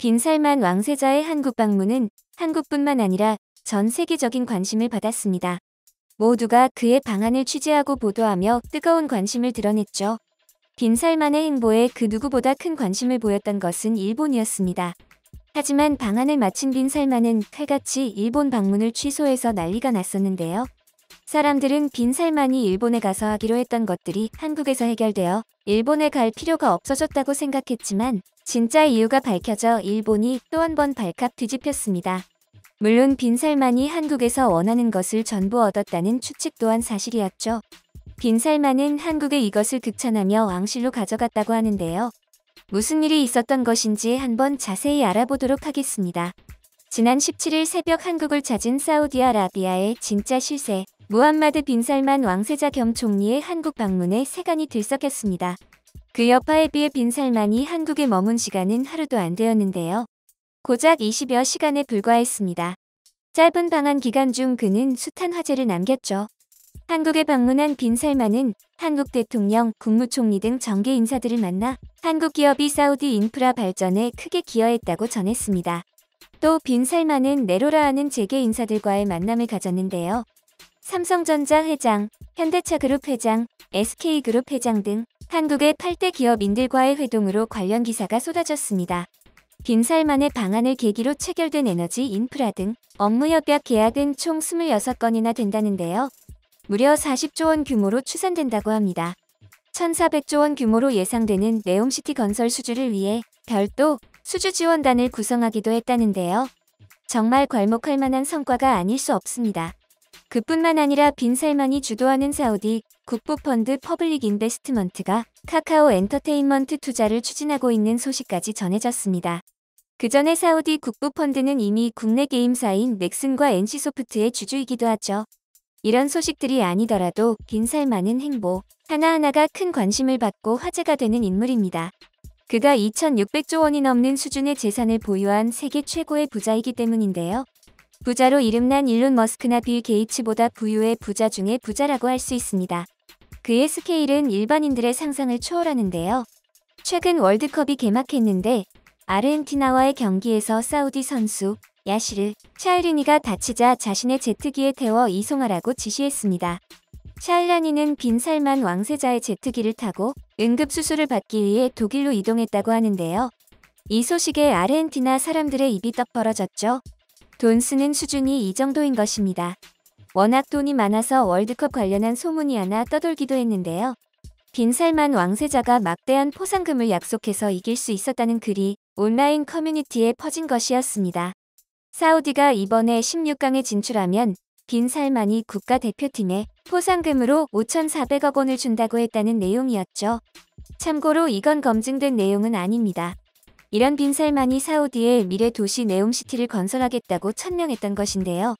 빈살만 왕세자의 한국 방문은 한국뿐만 아니라 전 세계적인 관심을 받았습니다. 모두가 그의 방안을 취재하고 보도하며 뜨거운 관심을 드러냈죠. 빈살만의 행보에 그 누구보다 큰 관심을 보였던 것은 일본이었습니다. 하지만 방안을 마친 빈살만은 칼같이 일본 방문을 취소해서 난리가 났었는데요. 사람들은 빈살만이 일본에 가서 하기로 했던 것들이 한국에서 해결되어 일본에 갈 필요가 없어졌다고 생각했지만 진짜 이유가 밝혀져 일본이 또 한 번 발칵 뒤집혔습니다. 물론 빈살만이 한국에서 원하는 것을 전부 얻었다는 추측 또한 사실이었죠. 빈살만은 한국에 이것을 극찬하며 왕실로 가져갔다고 하는데요. 무슨 일이 있었던 것인지 한번 자세히 알아보도록 하겠습니다. 지난 17일 새벽 한국을 찾은 사우디아라비아의 진짜 실세 무함마드 빈 살만 왕세자 겸 총리의 한국 방문에 세간이 들썩였습니다. 그 여파에 비해 빈 살만이 한국에 머문 시간은 하루도 안 되었는데요. 고작 20여 시간에 불과했습니다. 짧은 방한 기간 중 그는 숱한 화제를 남겼죠. 한국에 방문한 빈 살만은 한국 대통령, 국무총리 등 정계 인사들을 만나 한국 기업이 사우디 인프라 발전에 크게 기여했다고 전했습니다. 또빈 살만은 네로라 하는 재계 인사들과의 만남을 가졌는데요. 삼성전자 회장, 현대차그룹 회장, SK그룹 회장 등 한국의 8대 기업인들과의 회동으로 관련 기사가 쏟아졌습니다. 빈살만의 방안을 계기로 체결된 에너지 인프라 등 업무협약 계약은 총 26건이나 된다는데요. 무려 40조 원 규모로 추산된다고 합니다. 1,400조 원 규모로 예상되는 네옴시티 건설 수주를 위해 별도 수주지원단을 구성하기도 했다는데요. 정말 괄목할 만한 성과가 아닐 수 없습니다. 그뿐만 아니라 빈살만이 주도하는 사우디 국부펀드 퍼블릭 인베스트먼트가 카카오 엔터테인먼트 투자를 추진하고 있는 소식까지 전해졌습니다. 그 전에 사우디 국부펀드는 이미 국내 게임사인 넥슨과 NC소프트의 주주이기도 하죠. 이런 소식들이 아니더라도 빈살만은 행보, 하나하나가 큰 관심을 받고 화제가 되는 인물입니다. 그가 2600조 원이 넘는 수준의 재산을 보유한 세계 최고의 부자이기 때문인데요. 부자로 이름난 일론 머스크나 빌 게이츠보다 부유의 부자 중에 부자라고 할 수 있습니다. 그의 스케일은 일반인들의 상상을 초월하는데요. 최근 월드컵이 개막했는데 아르헨티나와의 경기에서 사우디 선수 야시르 차일리니가 다치자 자신의 제트기에 태워 이송하라고 지시했습니다. 샤일라니는 빈살만 왕세자의 제트기를 타고 응급수술을 받기 위해 독일로 이동했다고 하는데요. 이 소식에 아르헨티나 사람들의 입이 떡 벌어졌죠. 돈 쓰는 수준이 이 정도인 것입니다. 워낙 돈이 많아서 월드컵 관련한 소문이 하나 떠돌기도 했는데요. 빈살만 왕세자가 막대한 포상금을 약속해서 이길 수 있었다는 글이 온라인 커뮤니티에 퍼진 것이었습니다. 사우디가 이번에 16강에 진출하면 빈살만이 국가대표팀에 포상금으로 5,400억 원을 준다고 했다는 내용이었죠. 참고로 이건 검증된 내용은 아닙니다. 이런 빈살만이 사우디의 미래 도시 네옴시티를 건설하겠다고 천명했던 것인데요.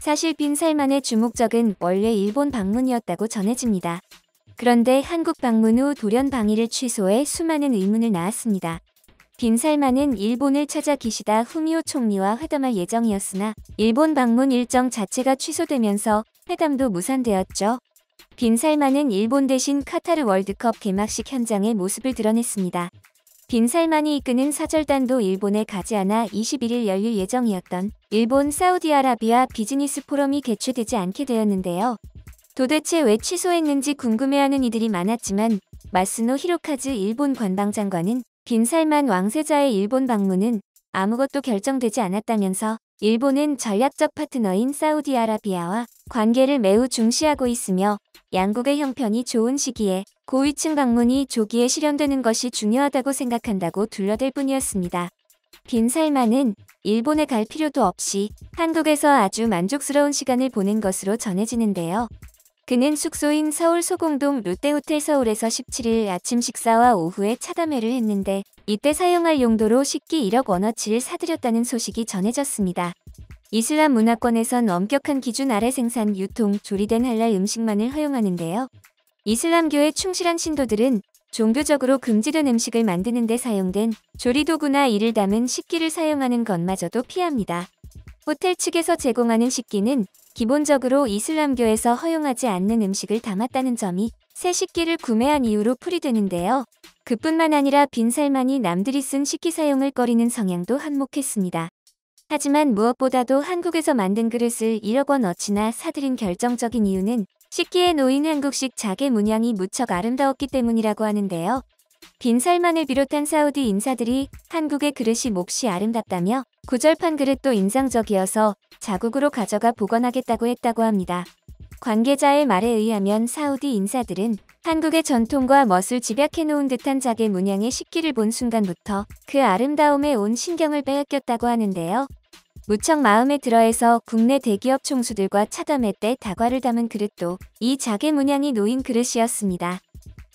사실 빈살만의 주목적은 원래 일본 방문이었다고 전해집니다. 그런데 한국 방문 후 돌연 방위를 취소해 수많은 의문을 낳았습니다. 빈살만은 일본을 찾아 기시다 후미오 총리와 회담할 예정이었으나 일본 방문 일정 자체가 취소되면서 회담도 무산되었죠. 빈살만은 일본 대신 카타르 월드컵 개막식 현장의 모습을 드러냈습니다. 빈살만이 이끄는 사절단도 일본에 가지 않아 21일 열릴 예정이었던 일본 사우디아라비아 비즈니스 포럼이 개최되지 않게 되었는데요. 도대체 왜 취소했는지 궁금해하는 이들이 많았지만 마스노 히로카즈 일본 관방장관은 빈살만 왕세자의 일본 방문은 아무것도 결정되지 않았다면서 일본은 전략적 파트너인 사우디아라비아와 관계를 매우 중시하고 있으며 양국의 형편이 좋은 시기에 고위층 방문이 조기에 실현되는 것이 중요하다고 생각한다고 둘러댈 뿐이었습니다. 빈살만은 일본에 갈 필요도 없이 한국에서 아주 만족스러운 시간을 보낸 것으로 전해지는데요. 그는 숙소인 서울 소공동 롯데호텔 서울에서 17일 아침 식사와 오후에 차담회를 했는데 이때 사용할 용도로 식기 1억 원어치를 사들였다는 소식이 전해졌습니다. 이슬람 문화권에선 엄격한 기준 아래 생산, 유통, 조리된 할랄 음식만을 허용하는데요. 이슬람교의 충실한 신도들은 종교적으로 금지된 음식을 만드는 데 사용된 조리도구나 이를 담은 식기를 사용하는 것마저도 피합니다. 호텔 측에서 제공하는 식기는 기본적으로 이슬람교에서 허용하지 않는 음식을 담았다는 점이 새 식기를 구매한 이유로 풀이되는데요. 그뿐만 아니라 빈살만이 남들이 쓴 식기 사용을 꺼리는 성향도 한몫했습니다. 하지만 무엇보다도 한국에서 만든 그릇을 1억 원 어치나 사들인 결정적인 이유는 식기에 놓인 한국식 자개 문양이 무척 아름다웠기 때문이라고 하는데요. 빈살만을 비롯한 사우디 인사들이 한국의 그릇이 몹시 아름답다며 구절판 그릇도 인상적이어서 자국으로 가져가 복원하겠다고 했다고 합니다. 관계자의 말에 의하면 사우디 인사들은 한국의 전통과 멋을 집약해놓은 듯한 자개 문양의 식기를 본 순간부터 그 아름다움에 온 신경을 빼앗겼다고 하는데요. 무척 마음에 들어해서 국내 대기업 총수들과 차담회 때 다과를 담은 그릇도 이 자개 문양이 놓인 그릇이었습니다.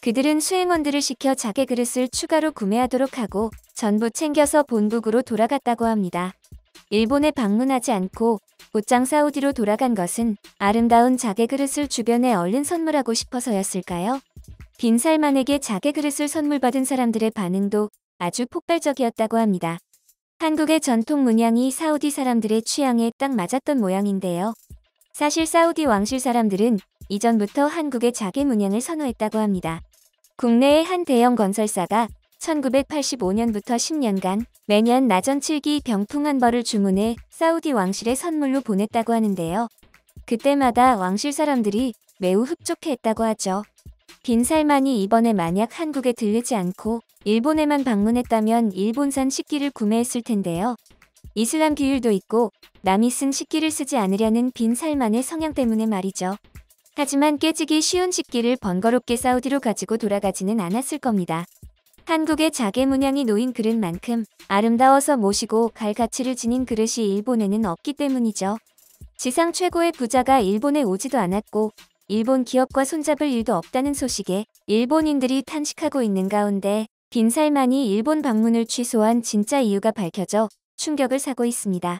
그들은 수행원들을 시켜 자개 그릇을 추가로 구매하도록 하고 전부 챙겨서 본국으로 돌아갔다고 합니다. 일본에 방문하지 않고 곧장 사우디로 돌아간 것은 아름다운 자개 그릇을 주변에 얼른 선물하고 싶어서였을까요? 빈살만에게 자개 그릇을 선물받은 사람들의 반응도 아주 폭발적이었다고 합니다. 한국의 전통 문양이 사우디 사람들의 취향에 딱 맞았던 모양인데요. 사실 사우디 왕실 사람들은 이전부터 한국의 자개 문양을 선호했다고 합니다. 국내의 한 대형 건설사가 1985년부터 10년간 매년 나전 7기 병풍 한 벌을 주문해 사우디 왕실에 선물로 보냈다고 하는데요. 그때마다 왕실 사람들이 매우 흡족해했다고 하죠. 빈 살만이 이번에 만약 한국에 들르지 않고 일본에만 방문했다면 일본산 식기를 구매했을 텐데요. 이슬람 규율도 있고 남이 쓴 식기를 쓰지 않으려는 빈 살만의 성향 때문에 말이죠. 하지만 깨지기 쉬운 식기를 번거롭게 사우디로 가지고 돌아가지는 않았을 겁니다. 한국의 자개 문양이 놓인 그릇만큼 아름다워서 모시고 갈 가치를 지닌 그릇이 일본에는 없기 때문이죠. 지상 최고의 부자가 일본에 오지도 않았고 일본 기업과 손잡을 일도 없다는 소식에 일본인들이 탄식하고 있는 가운데 빈살만이 일본 방문을 취소한 진짜 이유가 밝혀져 충격을 사고 있습니다.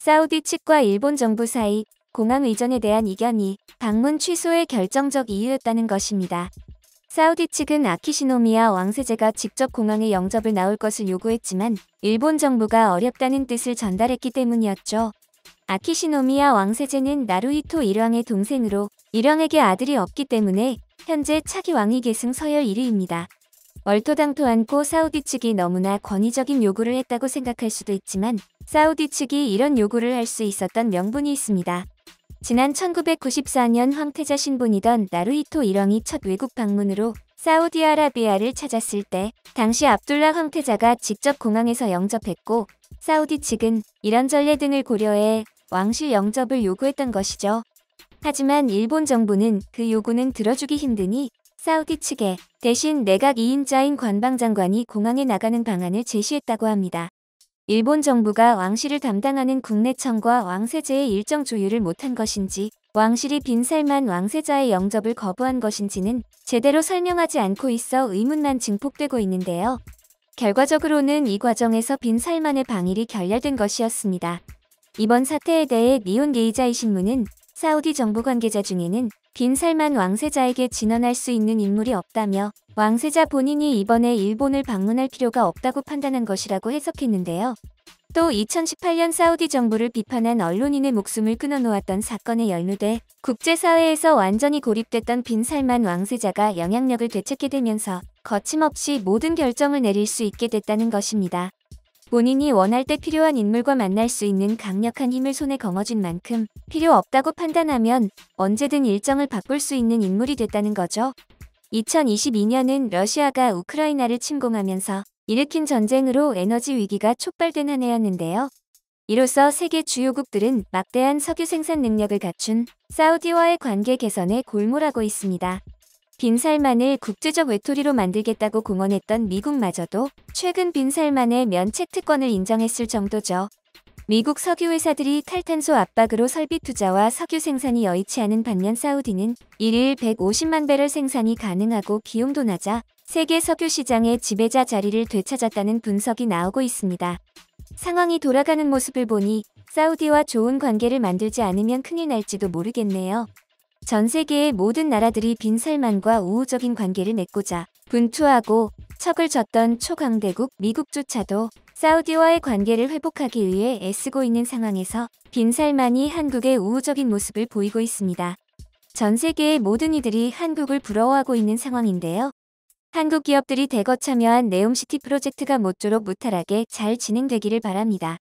사우디 측과 일본 정부 사이 공항 의전에 대한 이견이 방문 취소의 결정적 이유였다는 것입니다. 사우디 측은 아키시노미아 왕세제가 직접 공항에 영접을 나올 것을 요구했지만 일본 정부가 어렵다는 뜻을 전달했기 때문이었죠. 아키시노미아 왕세제는 나루히토 일왕의 동생으로 일왕에게 아들이 없기 때문에 현재 차기 왕위 계승 서열 1위입니다. 얼토당토 않고 사우디 측이 너무나 권위적인 요구를 했다고 생각할 수도 있지만 사우디 측이 이런 요구를 할 수 있었던 명분이 있습니다. 지난 1994년 황태자 신분이던 나루히토 일왕이 첫 외국 방문으로 사우디아라비아를 찾았을 때 당시 압둘라 황태자가 직접 공항에서 영접했고 사우디 측은 이런 전례 등을 고려해 왕실 영접을 요구했던 것이죠. 하지만 일본 정부는 그 요구는 들어주기 힘드니 사우디 측에 대신 내각 2인자인 관방장관이 공항에 나가는 방안을 제시했다고 합니다. 일본 정부가 왕실을 담당하는 국내청과 왕세제의 일정 조율을 못한 것인지 왕실이 빈살만 왕세자의 영접을 거부한 것인지는 제대로 설명하지 않고 있어 의문만 증폭되고 있는데요. 결과적으로는 이 과정에서 빈살만의 방일이 결렬된 것이었습니다. 이번 사태에 대해 미온 게이자이 신문은 사우디 정부 관계자 중에는 빈살만 왕세자에게 진언할 수 있는 인물이 없다며 왕세자 본인이 이번에 일본을 방문할 필요가 없다고 판단한 것이라고 해석했는데요. 또 2018년 사우디 정부를 비판한 언론인의 목숨을 끊어놓았던 사건에 연루돼 국제사회에서 완전히 고립됐던 빈살만 왕세자가 영향력을 되찾게 되면서 거침없이 모든 결정을 내릴 수 있게 됐다는 것입니다. 본인이 원할 때 필요한 인물과 만날 수 있는 강력한 힘을 손에 거머쥔 만큼 필요 없다고 판단하면 언제든 일정을 바꿀 수 있는 인물이 됐다는 거죠. 2022년은 러시아가 우크라이나를 침공하면서 일으킨 전쟁으로 에너지 위기가 촉발된 한 해였는데요. 이로써 세계 주요국들은 막대한 석유 생산 능력을 갖춘 사우디와의 관계 개선에 골몰하고 있습니다. 빈살만을 국제적 외톨이로 만들겠다고 공언했던 미국마저도 최근 빈살만의 면책 특권을 인정했을 정도죠. 미국 석유 회사들이 탈탄소 압박으로 설비 투자와 석유 생산이 여의치 않은 반면 사우디는 1일 150만 배럴 생산이 가능하고 비용도 낮아 세계 석유 시장의 지배자 자리를 되찾았다는 분석이 나오고 있습니다. 상황이 돌아가는 모습을 보니 사우디와 좋은 관계를 만들지 않으면 큰일 날지도 모르겠네요. 전 세계의 모든 나라들이 빈살만과 우호적인 관계를 맺고자 분투하고 척을 졌던 초강대국 미국조차도 사우디와의 관계를 회복하기 위해 애쓰고 있는 상황에서 빈살만이 한국의 우호적인 모습을 보이고 있습니다. 전 세계의 모든 이들이 한국을 부러워하고 있는 상황인데요. 한국 기업들이 대거 참여한 네옴시티 프로젝트가 모쪼록 무탈하게 잘 진행되기를 바랍니다.